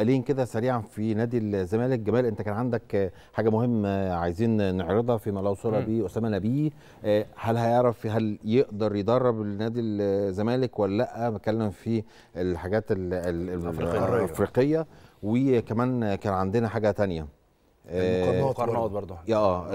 قليل كده سريعا في نادي الزمالك جمال انت كان عندك آه، حاجه مهمه عايزين نعرضها فيما لو صوره به اسامه نبيه آه، هل هيعرف هل يقدر يدرب نادي الزمالك ولا لا بتكلم في الحاجات الافريقيه وكمان كان عندنا حاجه ثانيه المقارنات برضه يا اه,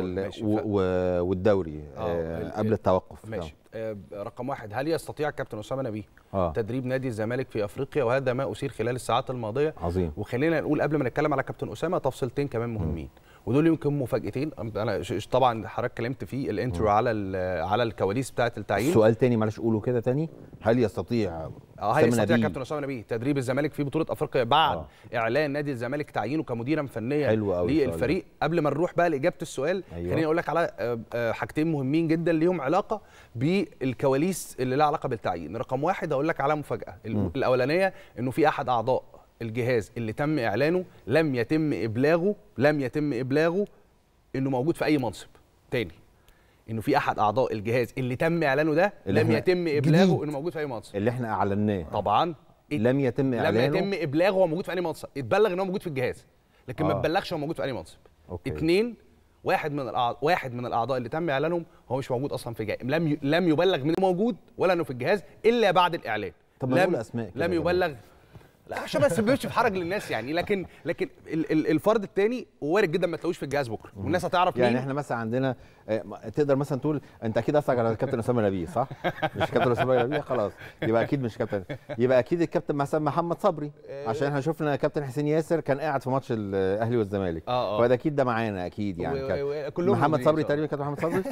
آه، والدوري آه, آه، قبل التوقف ماشي آه رقم واحد هل يستطيع كابتن اسامه نبيه آه. تدريب نادي الزمالك في افريقيا وهذا ما اثير خلال الساعات الماضيه عظيم وخلينا نقول قبل ما نتكلم على كابتن اسامه تفصيلتين كمان مهمين م. ودول يمكن مفاجاتين انا طبعا حضرتك اتكلمت في الانترو على على الكواليس بتاعه التعيين سؤال تاني معلش قوله كده تاني هل يستطيع اه هل يستطيع كابتن اسامه نبيه تدريب الزمالك في بطوله افريقيا بعد آه. اعلان نادي الزمالك تعيينه كمديرا فنيا للفريق قبل ما نروح بقى لاجابه السؤال أيوة. خليني اقول لك على آه، آه، حاجتين مهمين جدا ليهم علاقه بالكواليس اللي لها علاقه بالتعيين رقم واحد هقول لك على مفاجاه الاولانيه انه في احد اعضاء الجهاز اللي تم اعلانه لم يتم ابلاغه لم يتم ابلاغه انه موجود في اي منصب تاني انه في احد اعضاء الجهاز اللي تم اعلانه ده لم يتم ابلاغه انه موجود في اي منصب اللي احنا اعلناه طبعا لم يتم اعلانه لم يتم ابلاغه هو موجود في اي منصب اتبلغ ان هو موجود في الجهاز لكن آه. ما اتبلغش هو موجود في اي منصب أوكي. اتنين واحد من الأعضاء واحد من الاعضاء اللي تم اعلانهم هو مش موجود اصلا في جهاز لم ي... لم يبلغ من موجود ولا انه في الجهاز الا بعد الاعلان طب لم... اسماء لم يبلغ لا عشان ما تسببش في حرج للناس يعني لكن لكن الفرد الثاني وارد جدا ما تلاقوش في الجهاز بكره والناس هتعرف يعني مين. احنا مثلا عندنا آه، تقدر مثلا تقول انت اكيد قصدك على الكابتن اسامه نبيه صح؟ مش كابتن اسامه نبيه خلاص يبقى اكيد مش كابتن يبقى اكيد الكابتن مثلا محمد صبري آه. عشان احنا شفنا كابتن حسين ياسر كان قاعد في ماتش الاهلي والزمالك اه اه فده اكيد ده معانا اكيد يعني كلهم محمد صبري تقريبا كابتن محمد صبري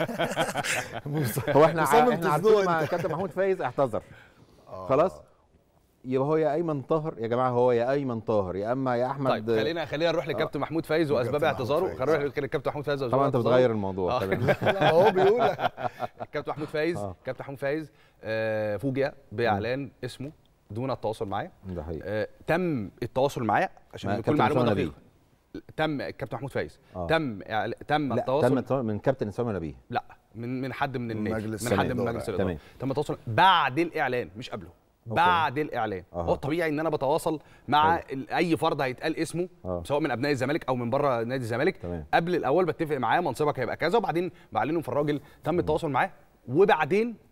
هو احنا احنا عارفين كابتن محمود فايز اعتذر آه. خلاص يبقى هو يا ايمن طاهر يا جماعه هو يا ايمن طاهر يا اما يا احمد طيب خلينا خلينا نروح للكابتن آه. محمود فايز واسباب اعتذاره خلينا نروح للكابتن محمود فايز طبعا انت بتغير الموضوع آه. لا هو بيقول الكابتن محمود فايز كابتن محمود فايز آه. فوجئ باعلان اسمه دون التواصل معايا ده حقيقي تم التواصل معايا عشان كل معلومه دقيقه تم الكابتن محمود فايز آه. تم تم التواصل تم التواصل من كابتن اسامه نبيه لا من من حد من النادي من حد من مجلس الاداره تم التواصل بعد الاعلان مش قبله بعد الاعلان هو طبيعي ان انا بتواصل مع اي فرد هيتقال اسمه أوه. سواء من ابناء الزمالك او من بره نادي الزمالك قبل الاول بتفق معاه منصبك هيبقى كذا وبعدين بعلنه في الراجل تم التواصل معاه وبعدين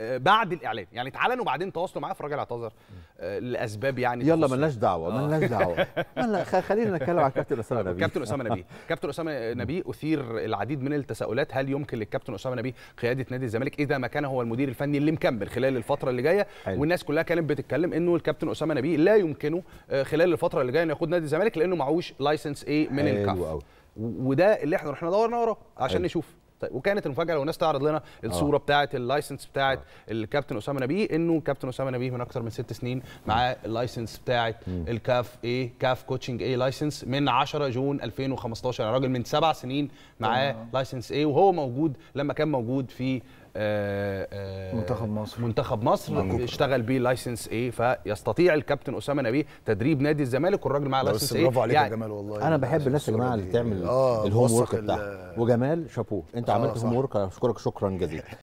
آه، بعد الاعلان يعني اتعلنوا وبعدين تواصلوا معاه فالراجل اعتذر آه، لاسباب يعني يلا ملناش دعوه آه. ملناش دعوه خلينا نتكلم على كابتن اسامه نبيه كابتن اسامه نبيه كابتن اسامه نبيه اثير العديد من التساؤلات هل يمكن للكابتن اسامه نبيه قياده نادي الزمالك اذا ما كان هو المدير الفني اللي مكمل خلال الفتره اللي جايه والناس كلها كانت بتتكلم انه الكابتن اسامه نبيه لا يمكنه خلال الفتره اللي جايه انه يقود نادي الزمالك لانه معهوش لايسنس ايه من الكاف وده اللي احنا رحنا دورنا وراه عشان نشوف طيب وكانت المفاجاه لو الناس تعرض لنا الصوره آه. بتاعه اللايسنس بتاعه آه. الكابتن اسامه نبيه انه كابتن اسامه نبيه من اكثر من ست سنين معاه اللايسنس بتاعه الكاف اي كاف كوتشنج ايه لايسنس من 10 جون 2015 يعني راجل من سبع سنين معاه آه. لايسنس ايه وهو موجود لما كان موجود في آه، آه، منتخب مصر منتخب مصر اشتغل بيه لايسنس ايه فيستطيع الكابتن اسامه نبيه تدريب نادي الزمالك والراجل معاه لايسنس ايه برافو عليك يعني يا جمال والله انا بحب الناس يا جماعه اللي تعمل الهوم ورك بتاعها وجمال شابوه انت آه، عملت هوم ورك اشكرك شكرا جزيلا